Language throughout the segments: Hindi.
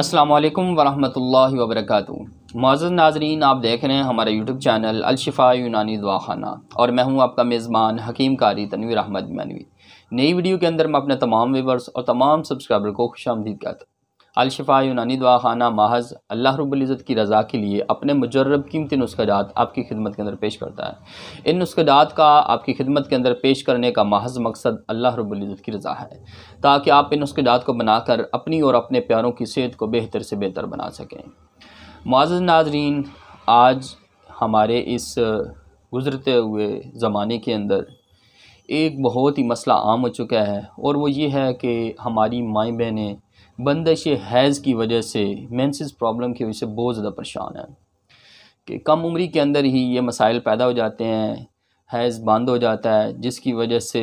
अस्सलाम वालेकुम वरहमतुल्लाहि वबरकatuh मौजूद नाजरीन आप देख रहे हैं हमारा यूट्यूब चैनल अलशिफ़ा यूनानी दवाखाना और मैं हूं आपका मेज़बान हकीम कारी तनवीर अहमद मनवी नई वीडियो के अंदर मैं अपने तमाम व्यवर्स और तमाम सब्सक्राइबर को खुश आमदीद कहता अलशफा यूनानी दवाखाना महज अल्लाह रब्ज़त की रज़ा के लिए अपने मुजरब कीमती नुस्खदात आपकी खिदमत के अंदर पेश करता है इन नुस्खदात का आपकी खिदमत के अंदर पेश करने का महज मकसद अल्लाह रब्ज़त की रज़ा है ताकि आप इन नुस्खदात को बनाकर अपनी और अपने प्यारों की सेहत को बेहतर से बेहतर बना सकें मज़ नाजरीन आज हमारे इस गुज़रते हुए ज़माने के अंदर एक बहुत ही मसला आम हो चुका है और वो ये है कि हमारी माएँ बहनें बंदिश हैज़ की वजह से मैंसिस प्रॉब्लम की वजह से बहुत ज़्यादा परेशान है कि कम उम्री के अंदर ही ये मसाइल पैदा हो जाते हैं हैज़ बंद हो जाता है जिसकी वजह से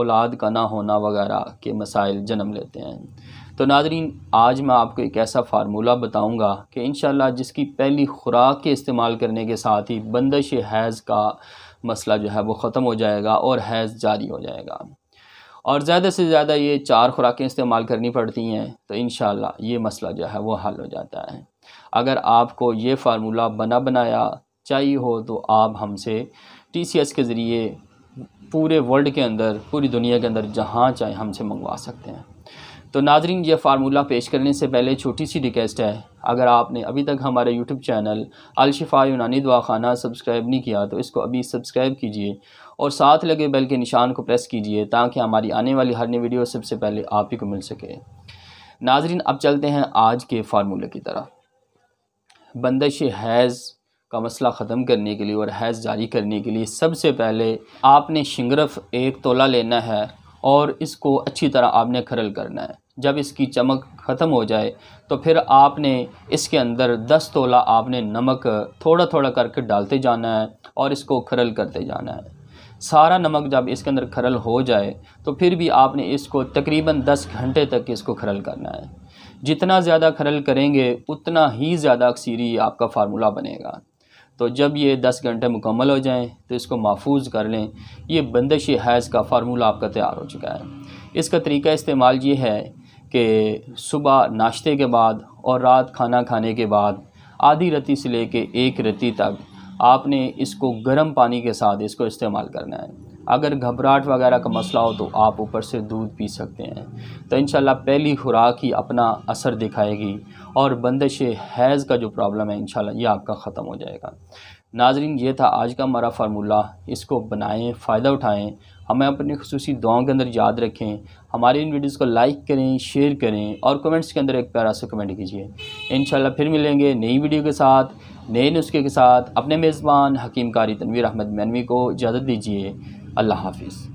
औलाद का ना होना वगैरह के मसाइल जन्म लेते हैं तो नादरीन आज मैं आपको एक ऐसा फार्मूला बताऊंगा कि इन जिसकी पहली खुराक के इस्तेमाल करने के साथ ही बंदिश हैज़ का मसला जो है वो ख़त्म हो जाएगा और हैज़ जारी हो जाएगा और ज़्यादा से ज़्यादा ये चार खुराकें इस्तेमाल करनी पड़ती हैं तो इन ये मसला जो है वो हल हो जाता है अगर आपको ये फार्मूला बना बनाया चाहिए हो तो आप हमसे टी सी एस के ज़रिए पूरे वर्ल्ड के अंदर पूरी दुनिया के अंदर जहाँ चाहे हमसे मंगवा सकते हैं तो नाजरीन ये फार्मूला पेश करने से पहले छोटी सी रिक्वेस्ट है अगर आपने अभी तक हमारे यूट्यूब चैनल अलशिफा यूनानी दवा खाना सब्सक्राइब नहीं किया तो इसको अभी सब्सक्राइब कीजिए और साथ लगे बेल के निशान को प्रेस कीजिए ताकि हमारी आने वाली हर नई वीडियो सबसे पहले आप ही को मिल सके नाजरीन अब चलते हैं आज के फार्मूले की तरह बंदिश हैज़ का मसला ख़त्म करने के लिए और हैज़ जारी करने के लिए सबसे पहले आपने शिंगरफ एक तोला लेना है और इसको अच्छी तरह आपने खरल करना है जब इसकी चमक ख़त्म हो जाए तो फिर आपने इसके अंदर दस तोला आपने नमक थोड़ा थोड़ा करके डालते जाना है और इसको खरल करते जाना है सारा नमक जब इसके अंदर खरल हो जाए तो फिर भी आपने इसको तकरीबन दस घंटे तक इसको खरल करना है जितना ज़्यादा खरल करेंगे उतना ही ज़्यादा अक्सीरी आपका फार्मूला बनेगा तो जब ये दस घंटे मुकम्मल हो जाएँ तो इसको महफूज कर लें यह बंदिश हैज़ का फार्मूला आपका तैयार हो चुका है इसका तरीका इस्तेमाल ये है कि सुबह नाश्ते के बाद और रात खाना खाने के बाद आधी रती से लेके एक रती तक आपने इसको गर्म पानी के साथ इसको इस्तेमाल करना है अगर घबराहट वगैरह का मसला हो तो आप ऊपर से दूध पी सकते हैं तो इन पहली खुराक ही अपना असर दिखाएगी और बंदिश हैज़ का जो प्रॉब्लम है इन ये आपका ख़त्म हो जाएगा नाजरीन ये था आज का हमारा फार्मूला इसको बनाएं फ़ायदा उठाएं हमें अपनी खसूसी दुआओं के अंदर याद रखें हमारे इन वीडियोज़ को लाइक करें शेयर करें और कमेंट्स के अंदर एक प्यारा से कमेंट कीजिए इन फिर मिलेंगे नई वीडियो के साथ नए नुस्खे के साथ अपने मेज़बान हकीम कारी तनवीर अहमद मैनवी को इजाज़त दीजिए اللہ حافظ